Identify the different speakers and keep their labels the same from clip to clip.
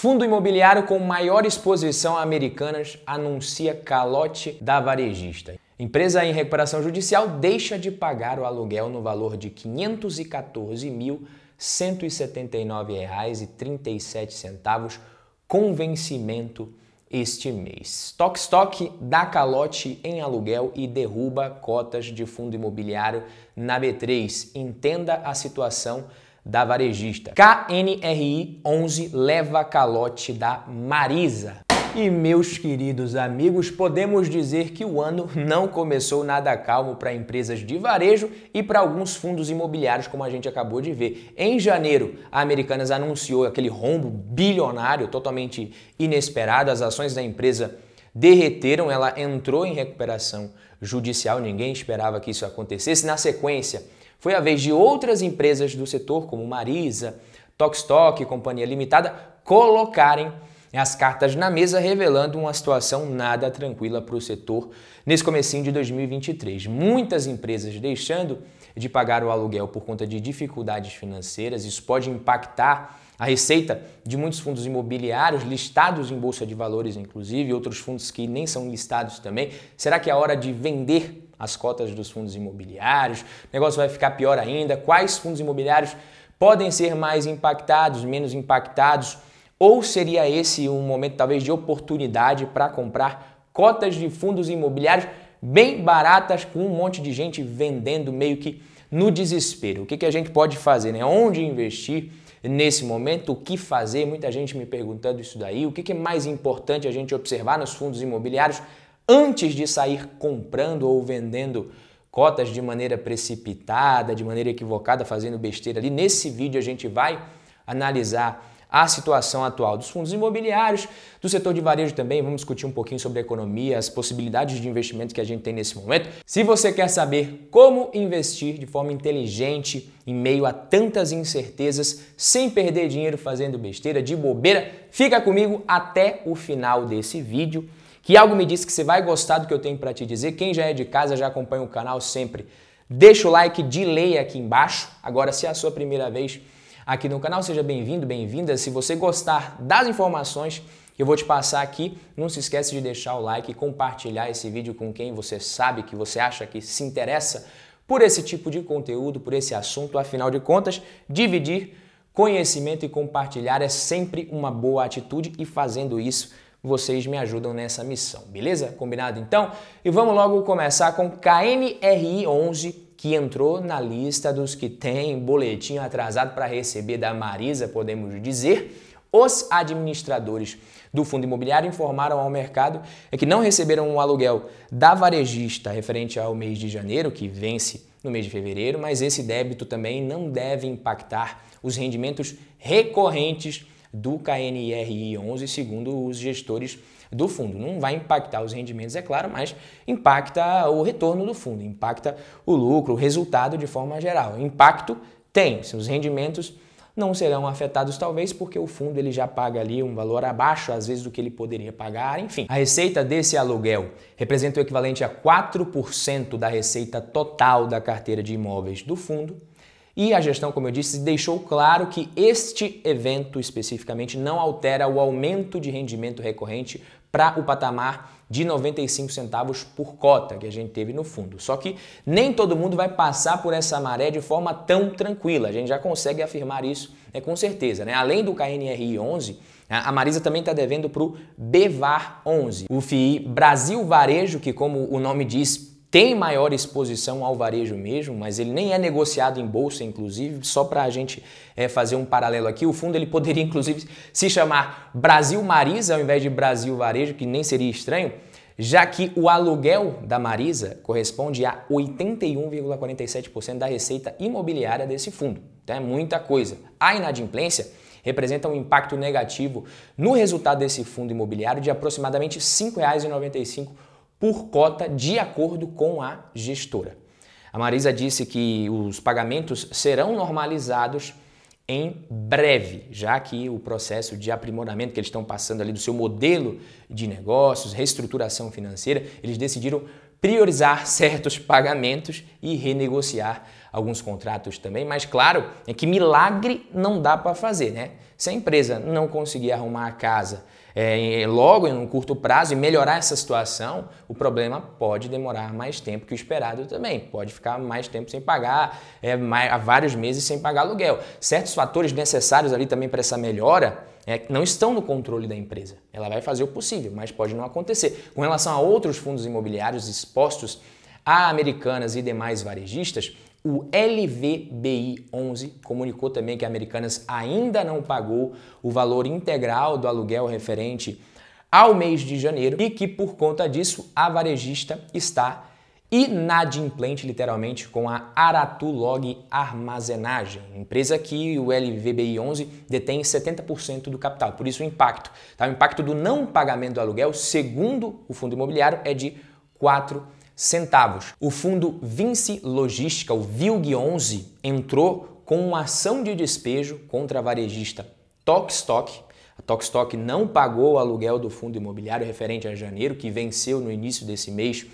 Speaker 1: Fundo imobiliário com maior exposição a americanas anuncia calote da varejista. Empresa em recuperação judicial deixa de pagar o aluguel no valor de R$ 514.179,37 com vencimento este mês. Toque Stock dá calote em aluguel e derruba cotas de fundo imobiliário na B3. Entenda a situação da varejista. KNRI 11 leva calote da Marisa. E meus queridos amigos, podemos dizer que o ano não começou nada calmo para empresas de varejo e para alguns fundos imobiliários, como a gente acabou de ver. Em janeiro, a Americanas anunciou aquele rombo bilionário totalmente inesperado, as ações da empresa derreteram, ela entrou em recuperação judicial, ninguém esperava que isso acontecesse. Na sequência, foi a vez de outras empresas do setor, como Marisa, Tokstok e Companhia Limitada, colocarem as cartas na mesa, revelando uma situação nada tranquila para o setor nesse comecinho de 2023. Muitas empresas deixando de pagar o aluguel por conta de dificuldades financeiras, isso pode impactar a receita de muitos fundos imobiliários listados em bolsa de valores, inclusive, outros fundos que nem são listados também. Será que é hora de vender as cotas dos fundos imobiliários, o negócio vai ficar pior ainda, quais fundos imobiliários podem ser mais impactados, menos impactados, ou seria esse um momento talvez de oportunidade para comprar cotas de fundos imobiliários bem baratas com um monte de gente vendendo meio que no desespero. O que, que a gente pode fazer, né? Onde investir? nesse momento, o que fazer? Muita gente me perguntando isso daí. O que é mais importante a gente observar nos fundos imobiliários antes de sair comprando ou vendendo cotas de maneira precipitada, de maneira equivocada, fazendo besteira ali. Nesse vídeo a gente vai analisar a situação atual dos fundos imobiliários, do setor de varejo também. Vamos discutir um pouquinho sobre a economia, as possibilidades de investimento que a gente tem nesse momento. Se você quer saber como investir de forma inteligente em meio a tantas incertezas, sem perder dinheiro fazendo besteira de bobeira, fica comigo até o final desse vídeo que algo me diz que você vai gostar do que eu tenho para te dizer. Quem já é de casa, já acompanha o canal sempre. Deixa o like, de leia aqui embaixo. Agora, se é a sua primeira vez aqui no canal, seja bem-vindo, bem-vinda. Se você gostar das informações que eu vou te passar aqui, não se esquece de deixar o like e compartilhar esse vídeo com quem você sabe que você acha que se interessa por esse tipo de conteúdo, por esse assunto. Afinal de contas, dividir conhecimento e compartilhar é sempre uma boa atitude e fazendo isso vocês me ajudam nessa missão, beleza? Combinado então? E vamos logo começar com KNRI 11 que entrou na lista dos que têm boletim atrasado para receber da Marisa, podemos dizer. Os administradores do fundo imobiliário informaram ao mercado é que não receberam o aluguel da varejista referente ao mês de janeiro, que vence no mês de fevereiro, mas esse débito também não deve impactar os rendimentos recorrentes do KNRI 11, segundo os gestores do fundo. Não vai impactar os rendimentos, é claro, mas impacta o retorno do fundo, impacta o lucro, o resultado de forma geral. Impacto tem, se os rendimentos não serão afetados talvez porque o fundo ele já paga ali um valor abaixo às vezes do que ele poderia pagar, enfim. A receita desse aluguel representa o equivalente a 4% da receita total da carteira de imóveis do fundo e a gestão, como eu disse, deixou claro que este evento especificamente não altera o aumento de rendimento recorrente para o patamar de 95 centavos por cota que a gente teve no fundo. Só que nem todo mundo vai passar por essa maré de forma tão tranquila. A gente já consegue afirmar isso né, com certeza. Né? Além do KNRI 11, a Marisa também está devendo para o BVAR 11, o FII Brasil Varejo, que como o nome diz, tem maior exposição ao varejo mesmo, mas ele nem é negociado em bolsa, inclusive, só para a gente é, fazer um paralelo aqui. O fundo ele poderia, inclusive, se chamar Brasil Marisa ao invés de Brasil Varejo, que nem seria estranho, já que o aluguel da Marisa corresponde a 81,47% da receita imobiliária desse fundo. Então é muita coisa. A inadimplência representa um impacto negativo no resultado desse fundo imobiliário de aproximadamente R$ 5,95 por cota de acordo com a gestora. A Marisa disse que os pagamentos serão normalizados em breve, já que o processo de aprimoramento que eles estão passando ali do seu modelo de negócios, reestruturação financeira, eles decidiram priorizar certos pagamentos e renegociar alguns contratos também, mas claro, é que milagre não dá para fazer, né? Se a empresa não conseguir arrumar a casa é, logo em um curto prazo e melhorar essa situação, o problema pode demorar mais tempo que o esperado também. Pode ficar mais tempo sem pagar, é, mais, há vários meses sem pagar aluguel. Certos fatores necessários ali também para essa melhora é, não estão no controle da empresa. Ela vai fazer o possível, mas pode não acontecer. Com relação a outros fundos imobiliários expostos a americanas e demais varejistas, o LVBI11 comunicou também que a Americanas ainda não pagou o valor integral do aluguel referente ao mês de janeiro e que, por conta disso, a varejista está inadimplente, literalmente, com a Aratu Log Armazenagem, empresa que o LVBI11 detém 70% do capital. Por isso o impacto. Tá? O impacto do não pagamento do aluguel, segundo o fundo imobiliário, é de 4 centavos. O fundo Vinci Logística, o VILG11, entrou com uma ação de despejo contra a varejista Tokstok. A Tokstok não pagou o aluguel do fundo imobiliário referente a janeiro, que venceu no início desse mês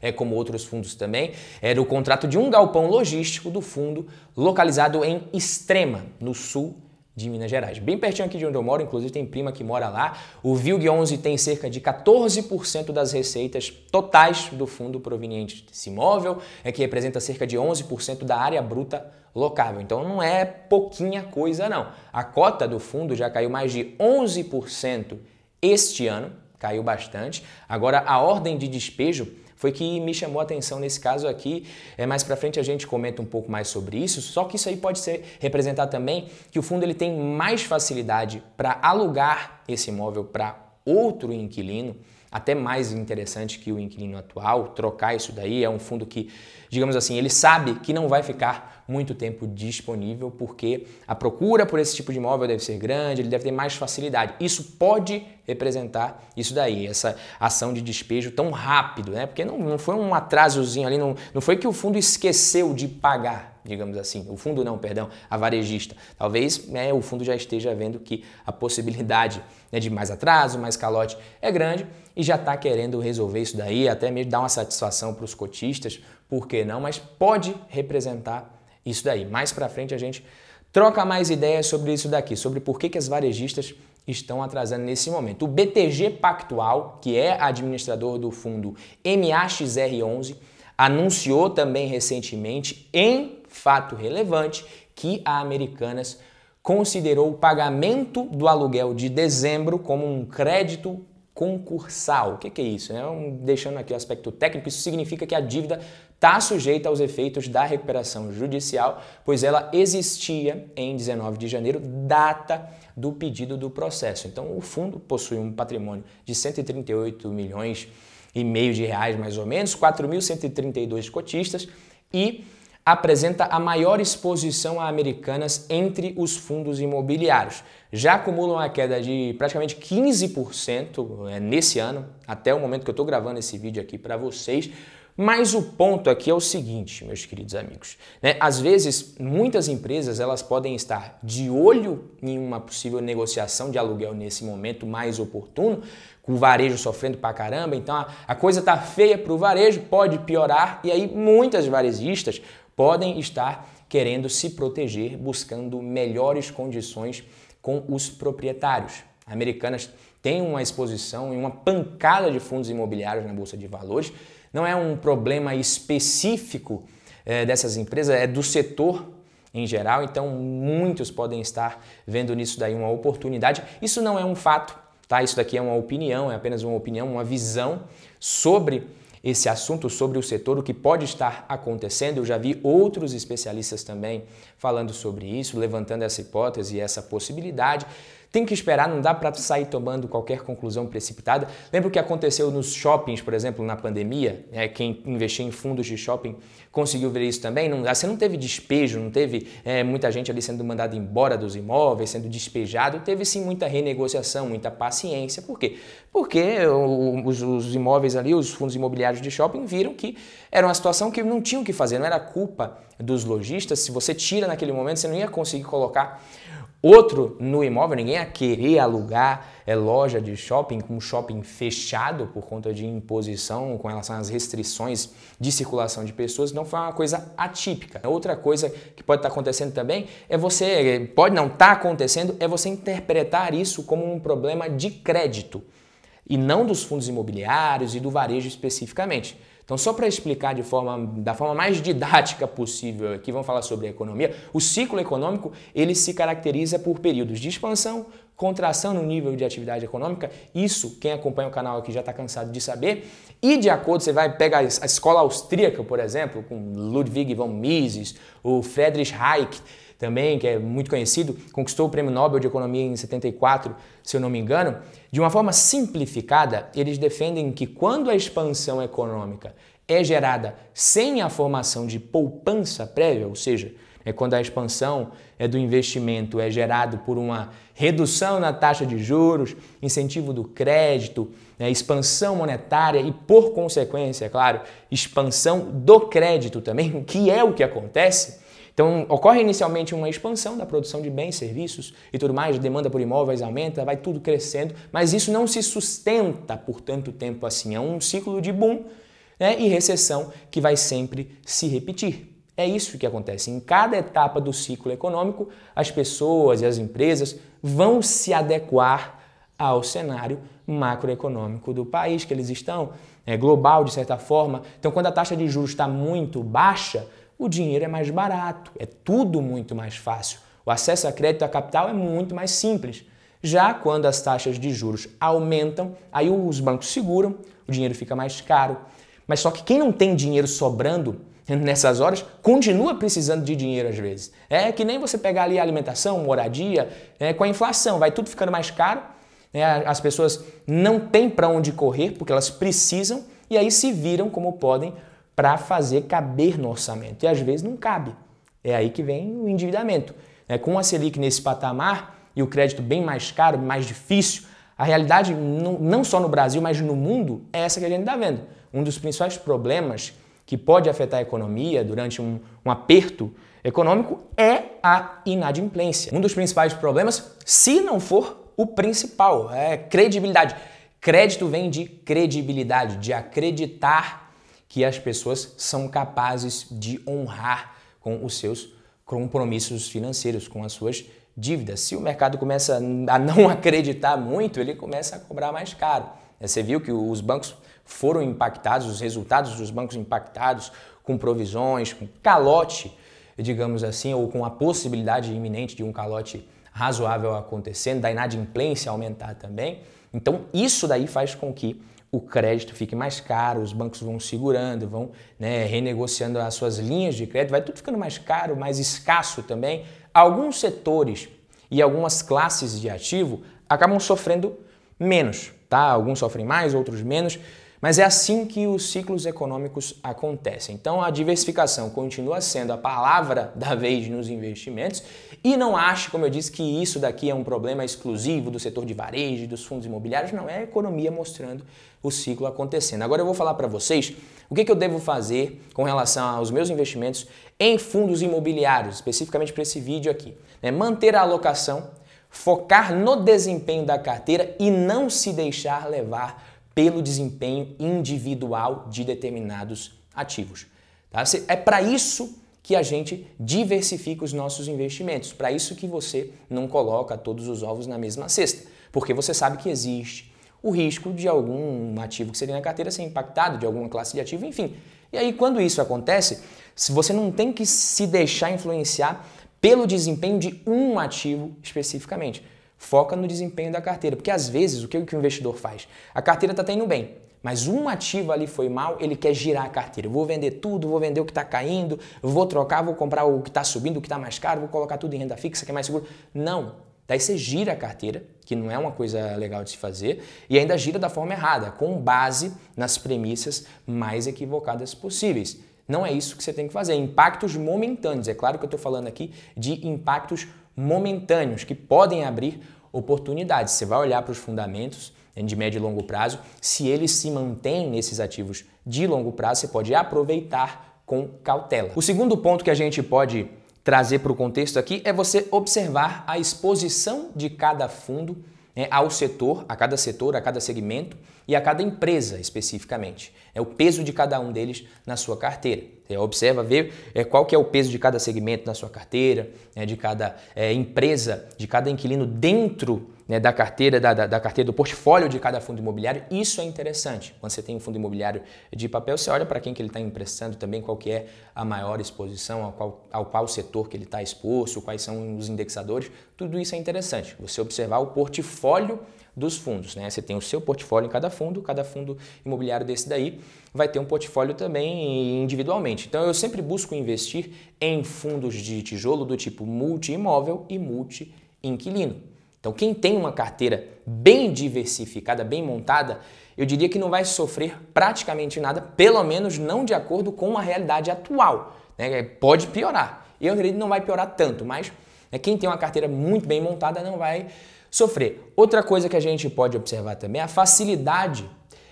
Speaker 1: é, como outros fundos também, era o contrato de um galpão logístico do fundo localizado em Extrema, no sul de Minas Gerais. Bem pertinho aqui de onde eu moro, inclusive tem prima que mora lá. O VILG 11 tem cerca de 14% das receitas totais do fundo proveniente desse imóvel, é que representa cerca de 11% da área bruta locável. Então não é pouquinha coisa não. A cota do fundo já caiu mais de 11% este ano, caiu bastante. Agora a ordem de despejo foi que me chamou a atenção nesse caso aqui. É, mais para frente a gente comenta um pouco mais sobre isso. Só que isso aí pode ser representar também que o fundo ele tem mais facilidade para alugar esse imóvel para outro inquilino até mais interessante que o inquilino atual, trocar isso daí é um fundo que, digamos assim, ele sabe que não vai ficar muito tempo disponível porque a procura por esse tipo de imóvel deve ser grande, ele deve ter mais facilidade. Isso pode representar isso daí, essa ação de despejo tão rápido, né? Porque não, não foi um atrasozinho ali, não, não foi que o fundo esqueceu de pagar, digamos assim. O fundo não, perdão, a varejista. Talvez né, o fundo já esteja vendo que a possibilidade né, de mais atraso, mais calote é grande e já está querendo resolver isso daí, até mesmo dar uma satisfação para os cotistas, por que não? Mas pode representar isso daí. Mais para frente a gente troca mais ideias sobre isso daqui, sobre por que, que as varejistas estão atrasando nesse momento. O BTG Pactual, que é administrador do fundo MAXR11, anunciou também recentemente em fato relevante que a Americanas considerou o pagamento do aluguel de dezembro como um crédito concursal. O que, é isso? Né? Deixando aqui o aspecto técnico, isso significa que a dívida está sujeita aos efeitos da recuperação judicial, pois ela existia em 19 de janeiro, data do pedido do processo. Então, o fundo possui um patrimônio de 138 milhões e meio de reais, mais ou menos, 4.132 cotistas e apresenta a maior exposição a americanas entre os fundos imobiliários. Já acumulam uma queda de praticamente 15% é, nesse ano, até o momento que eu estou gravando esse vídeo aqui para vocês. Mas o ponto aqui é o seguinte, meus queridos amigos. Né? Às vezes, muitas empresas elas podem estar de olho em uma possível negociação de aluguel nesse momento mais oportuno, com o varejo sofrendo pra caramba. Então a, a coisa tá feia para o varejo, pode piorar, e aí muitas varejistas podem estar querendo se proteger, buscando melhores condições com os proprietários. Americanas tem uma exposição e uma pancada de fundos imobiliários na bolsa de valores. Não é um problema específico é, dessas empresas, é do setor em geral. Então, muitos podem estar vendo nisso daí uma oportunidade. Isso não é um fato, tá? Isso daqui é uma opinião, é apenas uma opinião, uma visão sobre esse assunto sobre o setor, o que pode estar acontecendo. Eu já vi outros especialistas também falando sobre isso, levantando essa hipótese e essa possibilidade. Tem que esperar, não dá para sair tomando qualquer conclusão precipitada. Lembra o que aconteceu nos shoppings, por exemplo, na pandemia? Né? quem investiu em fundos de shopping conseguiu ver isso também. Não, você assim, não teve despejo, não teve é, muita gente ali sendo mandada embora dos imóveis, sendo despejado. Teve sim muita renegociação, muita paciência. Por quê? Porque os, os imóveis ali, os fundos imobiliários de shopping viram que era uma situação que não tinham o que fazer, não era culpa dos lojistas. Se você tira naquele momento, você não ia conseguir colocar Outro no imóvel, ninguém ia querer alugar é, loja de shopping com shopping fechado por conta de imposição com relação às restrições de circulação de pessoas, então foi uma coisa atípica. Outra coisa que pode estar tá acontecendo também é você, é, pode não estar tá acontecendo, é você interpretar isso como um problema de crédito e não dos fundos imobiliários e do varejo especificamente. Então, só para explicar de forma, da forma mais didática possível aqui, vamos falar sobre a economia. O ciclo econômico ele se caracteriza por períodos de expansão, contração no nível de atividade econômica, isso quem acompanha o canal aqui já está cansado de saber, e de acordo, você vai pegar a escola austríaca, por exemplo, com Ludwig von Mises, o Friedrich Hayek, também, que é muito conhecido, conquistou o Prêmio Nobel de Economia em 74, se eu não me engano, de uma forma simplificada, eles defendem que quando a expansão econômica é gerada sem a formação de poupança prévia, ou seja, é quando a expansão é do investimento é gerado por uma redução na taxa de juros, incentivo do crédito, né, expansão monetária e, por consequência, é claro, expansão do crédito também, que é o que acontece, então, ocorre inicialmente uma expansão da produção de bens, serviços e tudo mais, demanda por imóveis aumenta, vai tudo crescendo, mas isso não se sustenta por tanto tempo assim. É um ciclo de boom né, e recessão que vai sempre se repetir. É isso que acontece. Em cada etapa do ciclo econômico, as pessoas e as empresas vão se adequar ao cenário macroeconômico do país que eles estão, é global de certa forma. Então, quando a taxa de juros está muito baixa, o dinheiro é mais barato, é tudo muito mais fácil. O acesso a crédito a capital é muito mais simples. Já quando as taxas de juros aumentam, aí os bancos seguram, o dinheiro fica mais caro. Mas só que quem não tem dinheiro sobrando nessas horas continua precisando de dinheiro às vezes. É que nem você pegar ali a alimentação, moradia, é, com a inflação, vai tudo ficando mais caro, é, as pessoas não têm para onde correr porque elas precisam e aí se viram como podem para fazer caber no orçamento. E às vezes não cabe. É aí que vem o endividamento. É, com a Selic nesse patamar e o crédito bem mais caro, mais difícil, a realidade, não só no Brasil, mas no mundo, é essa que a gente está vendo. Um dos principais problemas que pode afetar a economia durante um, um aperto econômico é a inadimplência. Um dos principais problemas, se não for o principal, é credibilidade. Crédito vem de credibilidade, de acreditar que as pessoas são capazes de honrar com os seus compromissos financeiros, com as suas dívidas. Se o mercado começa a não acreditar muito, ele começa a cobrar mais caro. É, você viu que os bancos foram impactados, os resultados dos bancos impactados com provisões, com calote, digamos assim, ou com a possibilidade iminente de um calote razoável acontecendo, da inadimplência aumentar também. Então, isso daí faz com que o crédito fique mais caro, os bancos vão segurando, vão né, renegociando as suas linhas de crédito, vai tudo ficando mais caro, mais escasso também. Alguns setores e algumas classes de ativo acabam sofrendo menos, tá? Alguns sofrem mais, outros menos. Mas é assim que os ciclos econômicos acontecem. Então a diversificação continua sendo a palavra da vez nos investimentos e não ache, como eu disse, que isso daqui é um problema exclusivo do setor de varejo, dos fundos imobiliários, não, é a economia mostrando o ciclo acontecendo. Agora eu vou falar para vocês o que, que eu devo fazer com relação aos meus investimentos em fundos imobiliários, especificamente para esse vídeo aqui. É manter a alocação, focar no desempenho da carteira e não se deixar levar pelo desempenho individual de determinados ativos. Tá? É para isso que a gente diversifica os nossos investimentos, para isso que você não coloca todos os ovos na mesma cesta, porque você sabe que existe o risco de algum ativo que seria na carteira ser impactado, de alguma classe de ativo, enfim. E aí, quando isso acontece, você não tem que se deixar influenciar pelo desempenho de um ativo especificamente. Foca no desempenho da carteira, porque às vezes o que o investidor faz? A carteira está indo bem, mas um ativo ali foi mal, ele quer girar a carteira. vou vender tudo, vou vender o que está caindo, vou trocar, vou comprar o que está subindo, o que está mais caro, vou colocar tudo em renda fixa, que é mais seguro. Não. Daí você gira a carteira, que não é uma coisa legal de se fazer, e ainda gira da forma errada, com base nas premissas mais equivocadas possíveis. Não é isso que você tem que fazer. Impactos momentâneos. É claro que eu estou falando aqui de impactos momentâneos que podem abrir oportunidades. Você vai olhar para os fundamentos né, de médio e longo prazo. Se eles se mantêm nesses ativos de longo prazo, você pode aproveitar com cautela. O segundo ponto que a gente pode trazer para o contexto aqui é você observar a exposição de cada fundo né, ao setor, a cada setor, a cada segmento e a cada empresa especificamente. É o peso de cada um deles na sua carteira. Você observa, vê é, qual que é o peso de cada segmento na sua carteira, né, de cada é, empresa, de cada inquilino dentro né, da carteira, da, da, da, carteira do portfólio de cada fundo imobiliário, isso é interessante. Quando você tem um fundo imobiliário de papel, você olha para quem que ele está emprestando também, qual que é a maior exposição, ao qual, ao qual setor que ele está exposto, quais são os indexadores, tudo isso é interessante. Você observar o portfólio dos fundos. Né? Você tem o seu portfólio em cada fundo, cada fundo imobiliário desse daí vai ter um portfólio também individualmente. Então eu sempre busco investir em fundos de tijolo do tipo multi-imóvel e multi-inquilino. Então, quem tem uma carteira bem diversificada, bem montada, eu diria que não vai sofrer praticamente nada, pelo menos não de acordo com a realidade atual. Né? É, pode piorar. Eu acredito que não vai piorar tanto, mas né, quem tem uma carteira muito bem montada não vai sofrer. Outra coisa que a gente pode observar também é a facilidade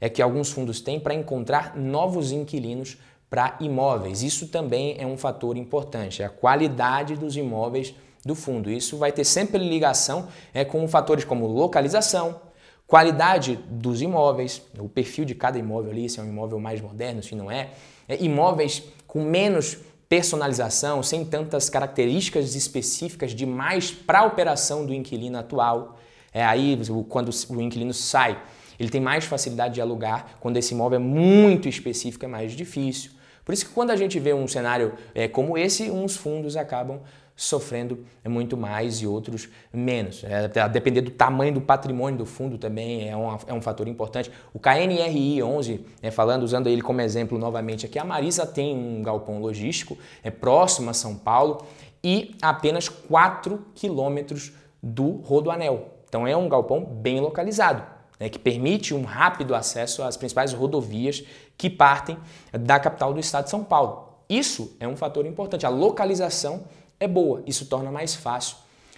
Speaker 1: é que alguns fundos têm para encontrar novos inquilinos para imóveis. Isso também é um fator importante, é a qualidade dos imóveis do fundo. Isso vai ter sempre ligação é, com fatores como localização, qualidade dos imóveis, o perfil de cada imóvel ali, se é um imóvel mais moderno, se não é, é imóveis com menos personalização, sem tantas características específicas demais para a operação do inquilino atual. É aí quando o inquilino sai, ele tem mais facilidade de alugar, quando esse imóvel é muito específico é mais difícil. Por isso que quando a gente vê um cenário é, como esse, uns fundos acabam sofrendo muito mais e outros menos. É, a depender do tamanho do patrimônio do fundo também é um, é um fator importante. O KNRI 11, é, né, falando, usando ele como exemplo novamente aqui, a Marisa tem um galpão logístico, é próximo a São Paulo e apenas 4 quilômetros do Rodoanel. Então é um galpão bem localizado. Né, que permite um rápido acesso às principais rodovias que partem da capital do estado de São Paulo. Isso é um fator importante, a localização é boa. Isso torna mais fácil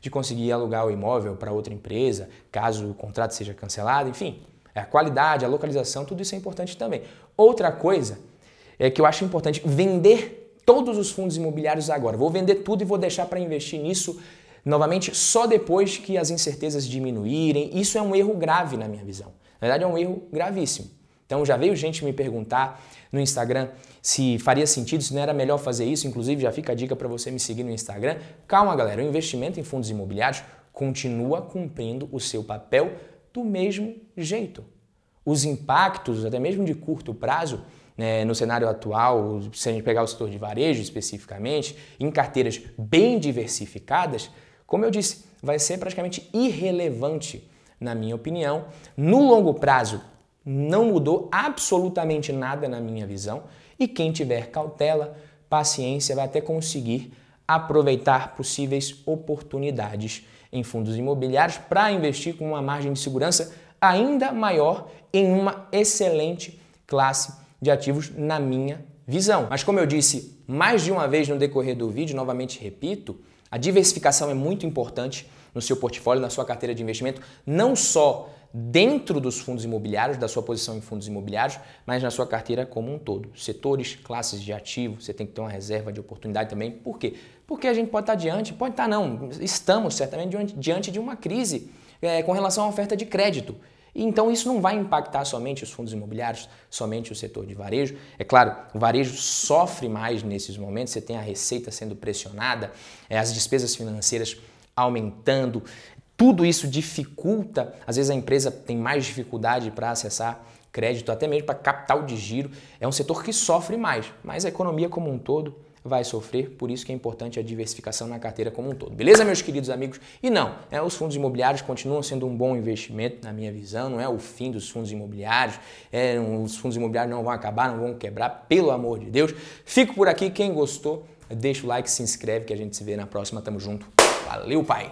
Speaker 1: de conseguir alugar o imóvel para outra empresa, caso o contrato seja cancelado, enfim. A qualidade, a localização, tudo isso é importante também. Outra coisa é que eu acho importante vender todos os fundos imobiliários agora. Vou vender tudo e vou deixar para investir nisso novamente só depois que as incertezas diminuírem. Isso é um erro grave na minha visão. Na verdade, é um erro gravíssimo. Então já veio gente me perguntar no Instagram se faria sentido, se não era melhor fazer isso. Inclusive já fica a dica para você me seguir no Instagram. Calma, galera, o investimento em fundos imobiliários continua cumprindo o seu papel do mesmo jeito. Os impactos, até mesmo de curto prazo, né, no cenário atual, se a gente pegar o setor de varejo especificamente, em carteiras bem diversificadas, como eu disse, vai ser praticamente irrelevante, na minha opinião. No longo prazo, não mudou absolutamente nada na minha visão e quem tiver cautela, paciência, vai até conseguir aproveitar possíveis oportunidades em fundos imobiliários para investir com uma margem de segurança ainda maior em uma excelente classe de ativos, na minha visão. Mas, como eu disse mais de uma vez no decorrer do vídeo, novamente repito, a diversificação é muito importante no seu portfólio, na sua carteira de investimento, não só dentro dos fundos imobiliários, da sua posição em fundos imobiliários, mas na sua carteira como um todo. Setores, classes de ativo, você tem que ter uma reserva de oportunidade também. Por quê? Porque a gente pode estar diante, pode estar não, estamos certamente diante de uma crise é, com relação à oferta de crédito. Então isso não vai impactar somente os fundos imobiliários, somente o setor de varejo. É claro, o varejo sofre mais nesses momentos, você tem a receita sendo pressionada, é, as despesas financeiras aumentando, tudo isso dificulta, às vezes a empresa tem mais dificuldade para acessar crédito, até mesmo para capital de giro. É um setor que sofre mais, mas a economia como um todo vai sofrer, por isso que é importante a diversificação na carteira como um todo. Beleza, meus queridos amigos? E não, né, os fundos imobiliários continuam sendo um bom investimento, na minha visão, não é o fim dos fundos imobiliários, é, os fundos imobiliários não vão acabar, não vão quebrar, pelo amor de Deus. Fico por aqui, quem gostou, deixa o like, se inscreve, que a gente se vê na próxima, tamo junto. Valeu, pai!